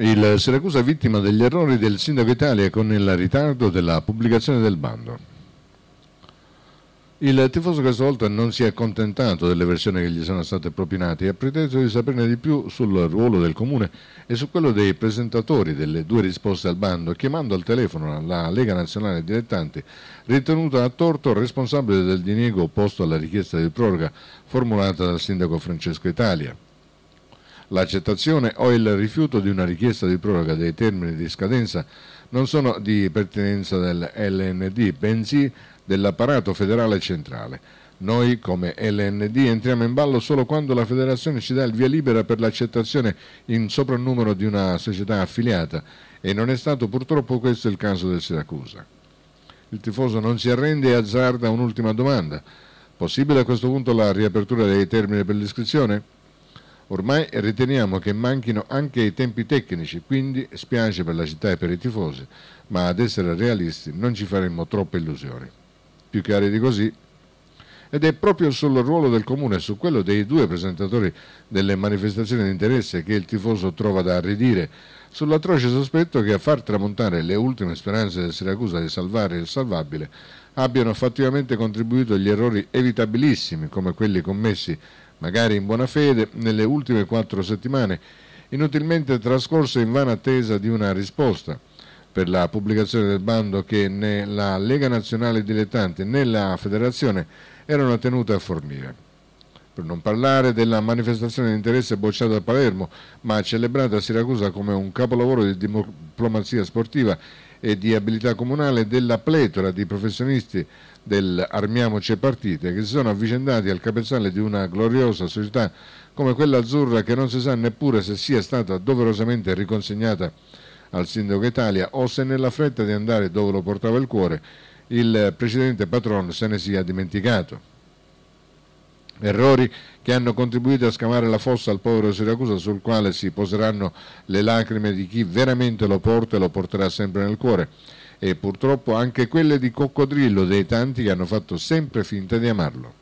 Il Siracusa è vittima degli errori del sindaco Italia con il ritardo della pubblicazione del bando. Il tifoso questa volta non si è accontentato delle versioni che gli sono state propinate e ha preteso di saperne di più sul ruolo del comune e su quello dei presentatori delle due risposte al bando, chiamando al telefono la Lega Nazionale Dilettanti, ritenuta a torto responsabile del diniego opposto alla richiesta di proroga formulata dal sindaco Francesco Italia l'accettazione o il rifiuto di una richiesta di proroga dei termini di scadenza non sono di pertinenza del LND, bensì dell'apparato federale centrale. Noi come LND entriamo in ballo solo quando la federazione ci dà il via libera per l'accettazione in soprannumero di una società affiliata e non è stato purtroppo questo il caso del Siracusa. Il tifoso non si arrende e azzarda un'ultima domanda. Possibile a questo punto la riapertura dei termini per l'iscrizione? Ormai riteniamo che manchino anche i tempi tecnici, quindi spiace per la città e per i tifosi, ma ad essere realisti non ci faremmo troppe illusioni. Più chiari di così. Ed è proprio sul ruolo del comune e su quello dei due presentatori delle manifestazioni di interesse che il tifoso trova da ridire, sull'atroce sospetto che a far tramontare le ultime speranze del Siracusa di salvare il salvabile abbiano fattivamente contribuito gli errori evitabilissimi come quelli commessi magari in buona fede, nelle ultime quattro settimane, inutilmente trascorse in vana attesa di una risposta per la pubblicazione del bando che né la Lega Nazionale Dilettante né la Federazione erano tenute a fornire. Per non parlare della manifestazione di interesse bocciata a Palermo, ma celebrata a Siracusa come un capolavoro di diplomazia sportiva e di abilità comunale della pletora di professionisti del Armiamoci e Partite che si sono avvicendati al capezzale di una gloriosa società come quella azzurra che non si sa neppure se sia stata doverosamente riconsegnata al sindaco Italia o se nella fretta di andare dove lo portava il cuore il precedente patron se ne sia dimenticato errori che hanno contribuito a scavare la fossa al povero Siracusa sul quale si poseranno le lacrime di chi veramente lo porta e lo porterà sempre nel cuore e purtroppo anche quelle di coccodrillo dei tanti che hanno fatto sempre finta di amarlo.